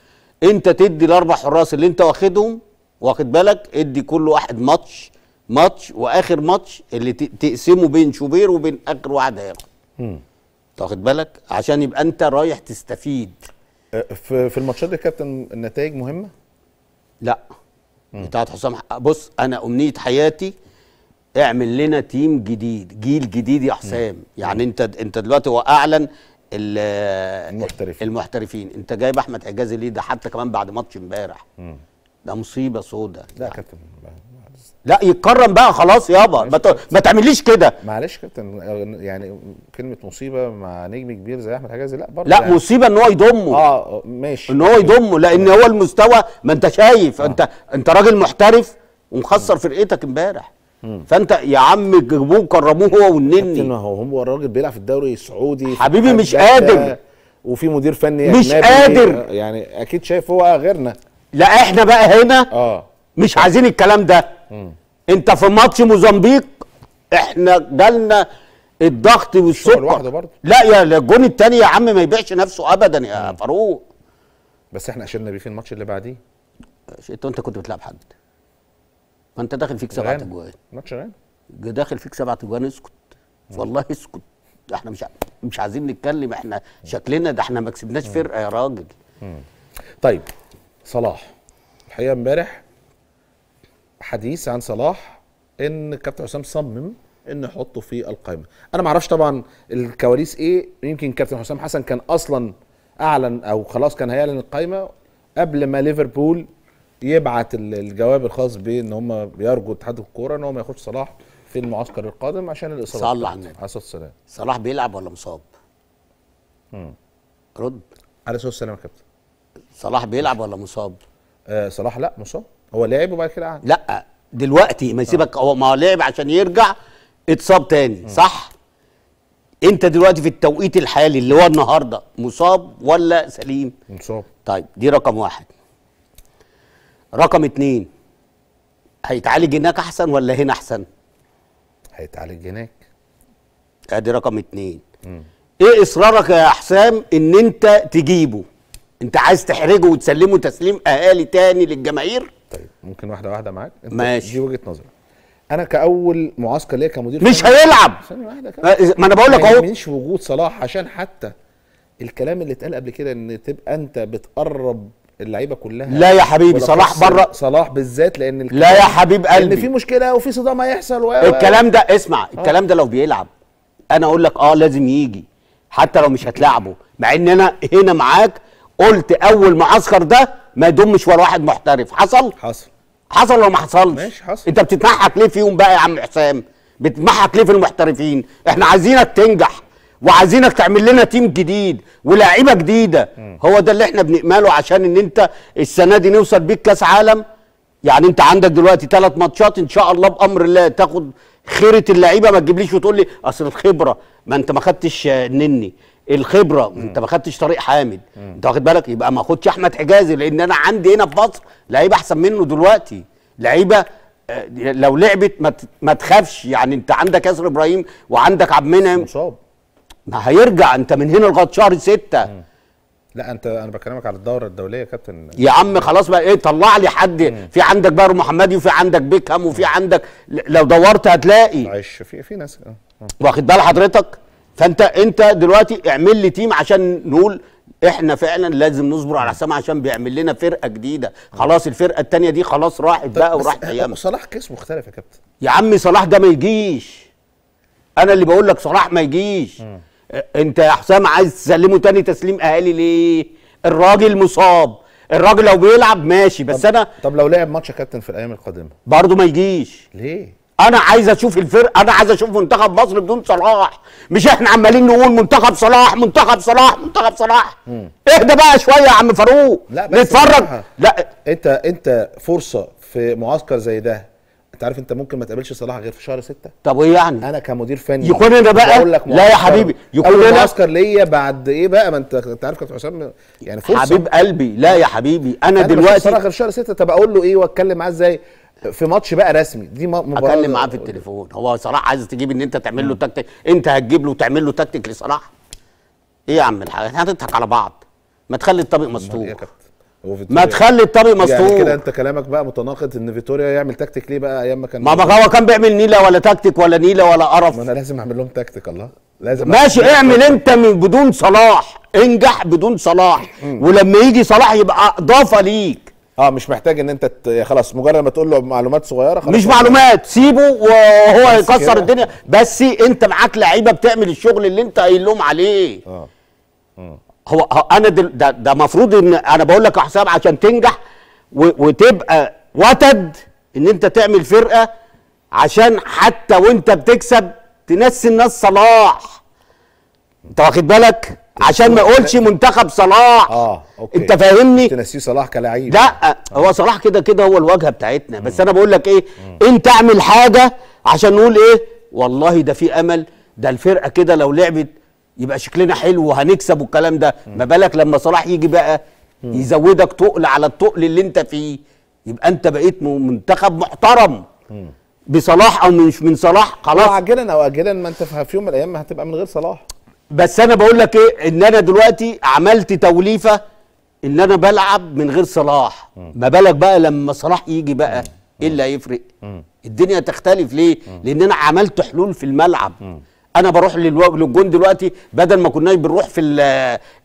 انت تدي الاربع حراس اللي انت واخدهم واخد بالك ادي كل واحد ماتش ماتش واخر ماتش اللي تقسمه بين شوبير وبين اخر واحد هياخد واخد بالك عشان يبقى انت رايح تستفيد أه، في في الماتشات دي كابتن النتائج مهمه لا بتاعت حسام بص انا امنيه حياتي اعمل لنا تيم جديد جيل جديد يا حسام يعني انت انت دلوقتي هو اعلن المحترفين المحترفين انت جايب احمد حجازي ليه ده حتى كمان بعد ماتش امبارح ده مصيبه سودة لا يعني. كابتن لا يتكرم بقى خلاص يابا ما, ما تعمليش كده معلش كابتن يعني كلمه مصيبه مع نجم كبير زي احمد حجازي لا برضه لا يعني مصيبه ان هو يضمه اه, آه، ماشي ان هو يضمه لان هو المستوى ما انت شايف آه. انت انت راجل محترف ومخسر فرقتك امبارح فانت يا عم جيبوه كرموه هو والنني هو هو الراجل بيلعب في الدوري السعودي حبيبي مش قادر وفي مدير فني مش قادر يعني اكيد شايف هو غيرنا لا احنا بقى هنا اه مش عايزين الكلام ده مم. انت في ماتش موزمبيق احنا جالنا الضغط والسكر لا يا الجون الثاني يا عم ما يبيعش نفسه ابدا يا فاروق بس احنا قشرنا بيه في الماتش اللي بعديه انت كنت بتلعب حد ما انت داخل فيك سبعة اجوان ماتش غانا داخل فيك سبعة اجوان اسكت والله اسكت احنا مش مش عايزين نتكلم احنا شكلنا ده احنا ما كسبناش فرقه يا راجل طيب صلاح الحقيقه امبارح حديث عن صلاح ان كابتن حسام صمم ان يحطه في القائمه انا ما اعرفش طبعا الكواليس ايه يمكن كابتن حسام حسن كان اصلا اعلن او خلاص كان هيعلن القائمه قبل ما ليفربول يبعت الجواب الخاص بيه ان هم بيرجوا اتحاد الكوره ان هو ما ياخدش صلاح في المعسكر القادم عشان الاصابات صلاح النبي عليه الصلاه والسلام صلاح بيلعب ولا مصاب؟ امم رد عليه الصلاه والسلام يا كابتن صلاح بيلعب ولا مصاب؟ آه صلاح لا مصاب هو لعب وبعد كده قعد لا دلوقتي ما يسيبك آه. هو ما هو لعب عشان يرجع اتصاب تاني مم. صح؟ انت دلوقتي في التوقيت الحالي اللي هو النهارده مصاب ولا سليم؟ مصاب طيب دي رقم واحد رقم اتنين هيتعالج هناك احسن ولا هنا احسن هيتعالج هناك ادي رقم اتنين مم. ايه اصرارك يا حسام ان انت تجيبه انت عايز تحرجه وتسلمه تسليم اهالي تاني للجماهير طيب ممكن واحده واحده معاك ماشي دي وجهه نظرك انا كاول معسكر ليا كمدير مش هيلعب ثانيه واحده كمان ما انا بقول لك اهو مش وجود صلاح عشان حتى الكلام اللي اتقال قبل كده ان تبقى انت بتقرب اللعيبه كلها لا يا حبيبي صلاح بره صلاح بالذات لان لا يا حبيب قلبي ان في مشكله وفي صدام هيحصل و... الكلام ده اسمع آه. الكلام ده لو بيلعب انا اقول لك اه لازم يجي حتى لو مش هتلاعبه مع ان انا هنا معاك قلت اول معسكر ده ما يدمش ولا واحد محترف حصل حصل حصل ولا ما حصلش ماشي حصل انت بتتنحك ليه فيهم بقى يا عم حسام بتتنحك ليه في المحترفين احنا عايزينك تنجح وعايزينك تعمل لنا تيم جديد ولاعيبه جديده هو ده اللي احنا بنأمله عشان ان انت السنه دي نوصل بيك كاس عالم يعني انت عندك دلوقتي ثلاث ماتشات ان شاء الله بامر الله تاخد خيره اللعيبه ما تجيبليش وتقول لي اصل الخبره ما انت ما خدتش نني الخبره مم. انت ما خدتش طريق حامد مم. انت واخد بالك يبقى ما اخدش احمد حجازي لان انا عندي هنا في مصر لعيبه احسن منه دلوقتي لعيبه آه، لو لعبت ما تخافش يعني انت عندك ياسر ابراهيم وعندك عبد المنعم مصاب ما هيرجع انت من هنا لغايه شهر ستة لا انت انا بكلمك على الدوره الدوليه يا كابتن يا عم خلاص بقى ايه طلع لي حد مم. في عندك بقى محمدي وفي عندك بيكهام وفي عندك لو دورت هتلاقي معلش في في ناس آه. واخد بال حضرتك فانت انت دلوقتي اعمل لي تيم عشان نقول احنا فعلا لازم نصبر على حسام عشان بيعمل لنا فرقه جديده خلاص الفرقه الثانيه دي خلاص راحت بقى وراحت ايامها صلاح كيس مختلف يا كابتن يا عمي صلاح ده ما يجيش انا اللي بقول لك صلاح ما يجيش مم. انت يا حسام عايز تسلمه تاني تسليم اهالي ليه الراجل مصاب الراجل لو بيلعب ماشي بس طب انا طب لو لعب ماتش يا كابتن في الايام القادمه برضه ما يجيش ليه انا عايز اشوف الفرق انا عايز اشوف منتخب مصر بدون صلاح مش احنا عمالين نقول منتخب صلاح منتخب صلاح منتخب صلاح اهدى بقى شويه يا عم فاروق لا بس نتفرج لا انت انت فرصه في معسكر زي ده انت عارف انت ممكن ما تقابلش صلاح غير في شهر 6 طب وايه يعني انا كمدير فني يكون انا بقى بقول لك لا يا حبيبي يكون انا معسكر ليا بعد ايه بقى ما انت انت عارف كابتن حسام يعني فرصه حبيب قلبي لا يا حبيبي انا, أنا دلوقتي صلاح غير شهر 6 طب اقول له ايه واتكلم معاه ازاي في ماتش بقى رسمي دي مباراه اتكلم معاه في التليفون هو صلاح عايز تجيب ان انت تعمل له تكتيك انت هتجيب له وتعمل له تكتيك لصلاح ايه يا عم الحاج هتضحك على بعض ما تخلي الطبق إيه مسطور ما تخلي الطريق مسطور يعني كده انت كلامك بقى متناقض ان فيتوريا يعمل تكتيك ليه بقى ايام ما كان ما هو كان بيعمل نيله ولا تكتيك ولا نيله ولا قرف ما انا لازم اعمل لهم تكتيك الله لازم ماشي اعمل انت من بدون صلاح انجح بدون صلاح م. ولما يجي صلاح يبقى اضافه ليك اه مش محتاج ان انت خلاص مجرد ما تقول له معلومات صغيره خلاص مش معلومات سيبه وهو هيكسر الدنيا بس انت معاك لعيبه بتعمل الشغل اللي انت قايل لهم عليه اه م. اه. هو, انا دل ده, ده مفروض ان انا بقول لك حسام عشان تنجح وتبقى وتد ان انت تعمل فرقه عشان حتى وانت بتكسب تنسي الناس صلاح انت واخد بالك عشان ما اقولش منتخب صلاح اه اوكي انت فاهمني تنسيه صلاح كلاعب لا آه. هو صلاح كده كده هو الواجهه بتاعتنا بس انا بقول لك ايه مم. انت اعمل حاجه عشان نقول ايه والله ده في امل ده الفرقه كده لو لعبت يبقى شكلنا حلو وهنكسب والكلام ده ما بالك لما صلاح يجي بقى يزودك تقل على التقل اللي انت فيه يبقى انت بقيت منتخب محترم بصلاح او مش من صلاح خلاص عاجلا او اجلا ما انت في يوم من الايام هتبقى من غير صلاح بس انا بقول لك ايه ان انا دلوقتي عملت توليفه ان انا بلعب من غير صلاح ما بالك بقى لما صلاح يجي بقى ايه اللي هيفرق الدنيا تختلف ليه لان انا عملت حلول في الملعب انا بروح للجون دلوقتي بدل ما كناش بنروح في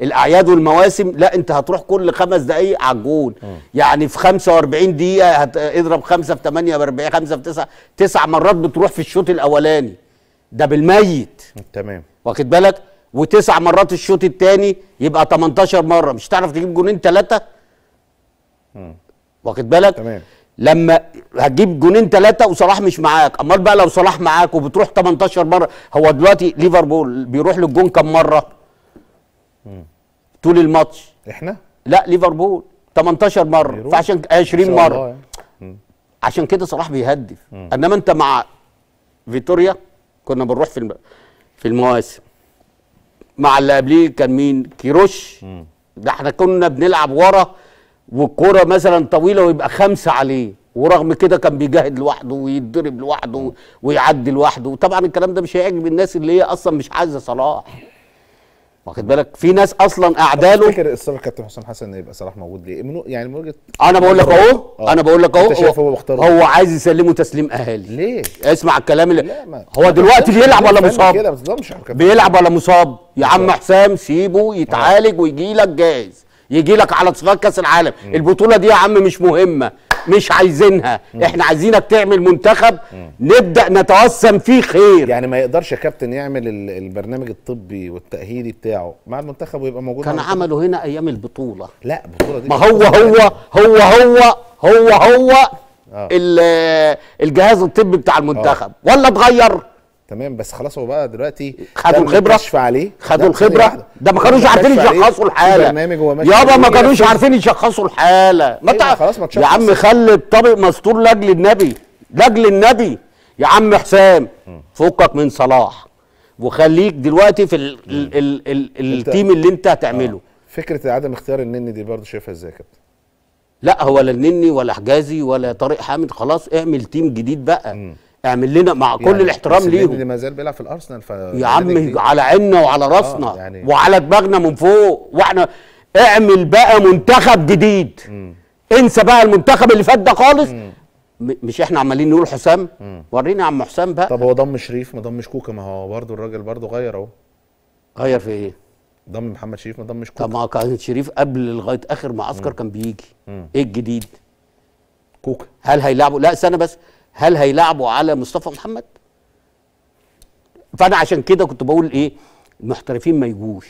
الاعياد والمواسم لا انت هتروح كل خمس دقائق على الجون يعني في 45 دقيقه هتضرب اضرب خمسه في 8 ب 40 خمسه في 9 تسع مرات بتروح في الشوط الاولاني ده بالميت تمام واخد بالك وتسع مرات الشوط الثاني يبقى 18 مره مش هتعرف تجيب جونين ثلاثه واخد بالك تمام لما هتجيب جونين ثلاثه وصلاح مش معاك امال بقى لو صلاح معاك وبتروح 18 مره هو دلوقتي ليفربول بيروح للجون كم مره مم. طول الماتش احنا لا ليفربول 18 مره بيروح. فعشان 20 مره يعني. عشان كده صلاح بيهدف مم. انما انت مع فيتوريا كنا بنروح في الم... في المواسم مع اللي قبليه كان مين كيروش ده احنا كنا بنلعب ورا والكرة مثلا طويلة ويبقى خمسة عليه ورغم كده كان بيجاهد لوحده ويتضرب لوحده ويعدي لوحده طبعا الكلام ده مش هيعجب الناس اللي هي اصلا مش عايزه صلاح واخد بالك في ناس اصلا اعداله فاكر اصرار كابتن حسام حسن ان يبقى صلاح موجود ليه من يعني من وجهه انا بقول لك اهو اه. انا بقول لك اهو هو, هو عايز يسلمه تسليم اهالي ليه اسمع الكلام اللي هو دلوقتي بيلعب ولا مصاب بيلعب ولا مصاب يا عم حسام سيبه يتعالج اه. ويجي لك جاهز يجي لك على صفات كاس العالم مم. البطوله دي يا عم مش مهمه مش عايزينها مم. احنا عايزينك تعمل منتخب مم. نبدا نتوسم فيه خير يعني ما يقدرش يا كابتن يعمل البرنامج الطبي والتاهيلي بتاعه مع المنتخب ويبقى موجود كان عمله هنا ايام البطوله لا البطوله دي ما هو هو هو هو هو هو, آه. هو الجهاز الطبي بتاع المنتخب آه. ولا اتغير تمام بس خلاص هو بقى دلوقتي خدوا الخبره كشف عليه خدوا الخبره ده ما كانوش عارفين يشخصوا الحاله يابا إيه ما كانوش عارفين يشخصوا الحاله ما تع... خلاص ما يا عم خلي الطابق مستور لاجل النبي لاجل النبي يا عم حسام فكك من صلاح وخليك دلوقتي في التيم اللي انت هتعمله آه. فكره عدم اختيار النني دي برضه شايفها ازاي يا كابتن لا هو لا النني ولا حجازي ولا طارق حامد خلاص اعمل تيم جديد بقى مم. اعمل لنا مع كل يعني الاحترام ليهم اللي ما زال بيلعب في الارسنال ف يا عم على عيننا وعلى آه، راسنا آه يعني وعلى دماغنا من فوق واحنا اعمل بقى منتخب جديد مم. انسى بقى المنتخب اللي فات ده خالص مم. مش احنا عمالين نقول حسام وريني يا عم حسام بقى طب هو ضم شريف ما ضمش كوكا ما هو برضه الراجل برضه غير اهو غير في ايه؟ ضم محمد شريف ما ضمش كوكا طب ما كان شريف قبل لغايه اخر معسكر كان بيجي مم. ايه الجديد؟ كوكا هل هيلعبوا لا استنى بس هل هيلعبوا على مصطفى محمد فانا عشان كده كنت بقول ايه المحترفين ما يجوش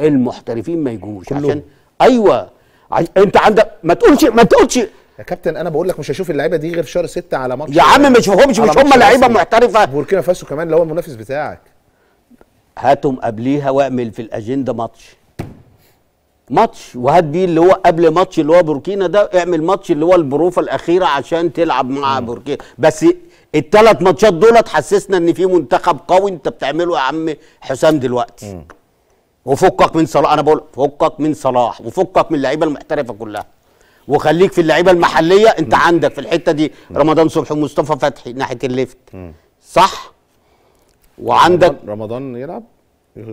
المحترفين ما يجوش عشان ايوه عش... انت عندك ما تقولش ما تقولش يا كابتن انا بقول لك مش هشوف اللعيبه دي غير في شهر 6 على ماتش يا عم مش فيهمش مش هم لعيبه محترفه بوركينا فاسو كمان اللي هو المنافس بتاعك هاتهم قبليها واعمل في الاجنده ماتش ماتش وهات اللي هو قبل ماتش اللي هو بوركينا ده اعمل ماتش اللي هو البروفه الاخيره عشان تلعب مع بوركينا بس الثلاث ماتشات دول تحسسنا ان في منتخب قوي انت بتعمله يا عم حسام دلوقتي م. وفكك من صلاح انا بقول فكك من صلاح وفكك من اللعيبه المحترفه كلها وخليك في اللعيبه المحليه انت م. عندك في الحته دي م. رمضان صبحي ومصطفى فتحي ناحيه الليفت م. صح وعندك رمضان يلعب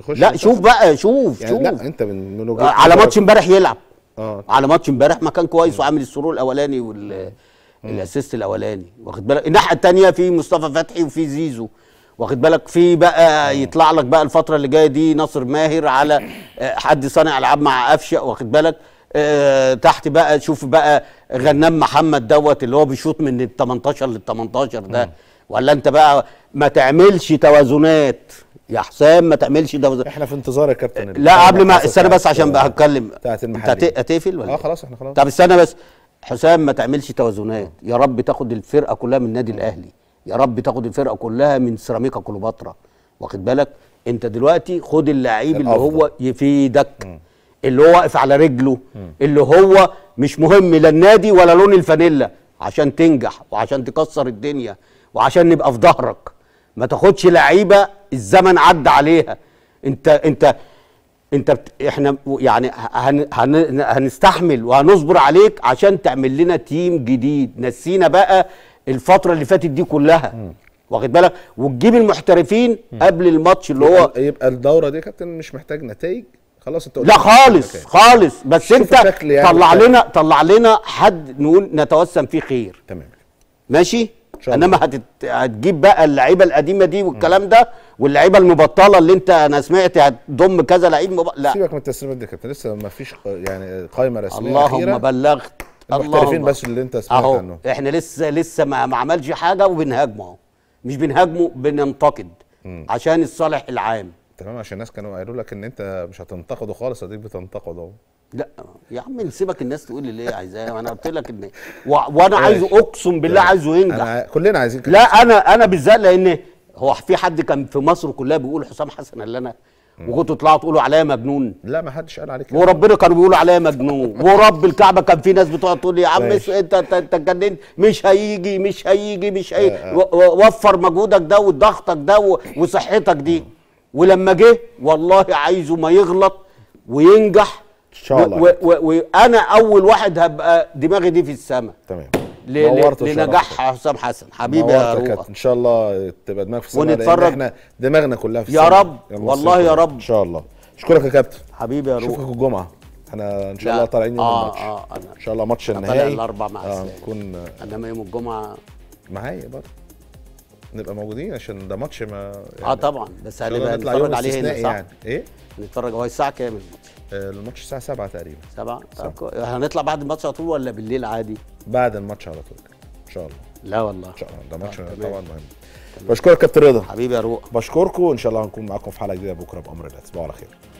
لا شوف بقى شوف يعني شوف لا انت من, وجهه آه، على ماتش امبارح يلعب اه على ماتش امبارح ما كان كويس وعامل السرور الاولاني وال الاسيست الاولاني واخد بالك الناحيه الثانيه في مصطفى فتحي وفي زيزو واخد بالك في بقى آه. يطلع لك بقى الفتره اللي جايه دي ناصر ماهر على آه، حد صانع العاب مع قفشه واخد بالك أه تحت بقى شوف بقى غنام محمد دوت اللي هو بيشوط من ال 18 لل 18 ده ولا انت بقى ما تعملش توازنات يا حسام ما تعملش ده احنا في انتظار يا كابتن لا قبل ما استنى بس عشان بقى هتكلم انت هتقفل ولا اه إيه؟ خلاص احنا خلاص طب استنى بس حسام ما تعملش توازنات يا رب تاخد الفرقه كلها من النادي آه. الاهلي يا رب تاخد الفرقه كلها من سيراميكا كليوباترا واخد بالك انت دلوقتي خد اللعيب اللي هو يفيدك م. اللي هو واقف على رجله م. اللي هو مش مهم لا النادي ولا لون الفانيلا عشان تنجح وعشان تكسر الدنيا وعشان نبقى في ظهرك ما تاخدش لعيبه الزمن عدى عليها انت انت انت بت... احنا يعني هن... هن... هنستحمل وهنصبر عليك عشان تعمل لنا تيم جديد نسينا بقى الفتره اللي فاتت دي كلها واخد بالك وتجيب المحترفين م. قبل الماتش اللي هو يبقى الدوره دي يا كابتن مش محتاج نتائج خلاص انت لا خالص أوكي. خالص بس انت يعني طلع لنا طلع لنا حد نقول نتوسم فيه خير تمام ماشي شاء الله. انما هتت... هتجيب بقى اللعيبه القديمه دي والكلام ده واللعيبه المبطله اللي انت انا سمعت هتضم كذا لعيب مب... لا سيبك من التسريبات دي كابتن لسه ما فيش يعني قائمه رسميه اللهم أخيرة. بلغت المحترفين بس اللي انت سمعت أهو. عنه احنا لسه لسه ما, ما عملش حاجه وبنهاجمه اهو مش بنهاجمه بننتقد عشان الصالح العام تمام عشان الناس كانوا قالوا لك ان انت مش هتنتقده خالص اديك بتنتقده لا يا عم سيبك الناس تقول لي ايه عايزاه انا قلت لك ان و... وانا عايزه اقسم بالله يعني عايزه ينجح أنا كلنا عايزين لا انا انا بالذات لان هو في حد كان في مصر كلها بيقول حسام حسن اللي انا وكنتوا تطلعوا تقولوا عليا مجنون لا ما حدش قال عليك كده وربنا كانوا بيقولوا عليا مجنون ورب الكعبه كان في ناس بتقعد تقول لي يا عم انت انت اتجننت مش هيجي مش هيجي مش هيجي آه، آه. وفر مجهودك ده وضغطك ده وصحتك دي ولما جه والله عايزه ما يغلط وينجح ان شاء الله وانا اول واحد هبقى دماغي دي في السماء تمام لنجاح حسام حسن حبيبي يا رب ان شاء الله تبقى دماغك في السماء ونتفرج احنا دماغنا كلها في السماء يا رب والله يا رب ان شاء الله اشكرك يا كابتن حبيبي يا رب اشوفك الجمعه احنا ان شاء الله طالعين يوم آه الماتش آه ان شاء الله ماتش النهائي طالع الاربع مع آه نكون انا يوم الجمعه معايا برضه نبقى موجودين عشان ده ماتش ما آه، يعني اه طبعا بس هنبقى نتفرج عليه هنا صح؟ يعني. ايه؟ نتفرج هو الساعه كام الماتش؟ آه، الماتش الساعه 7 تقريبا 7 هنطلع بعد الماتش على طول ولا بالليل عادي؟ بعد الماتش على طول ان شاء الله لا والله ان شاء الله ده آه، ماتش طبعا مهم بشكرك كابتن رضا حبيبي يا روق بشكركم وان شاء الله هنكون معاكم في حلقه جديده بكره بامر الله تصبحوا على خير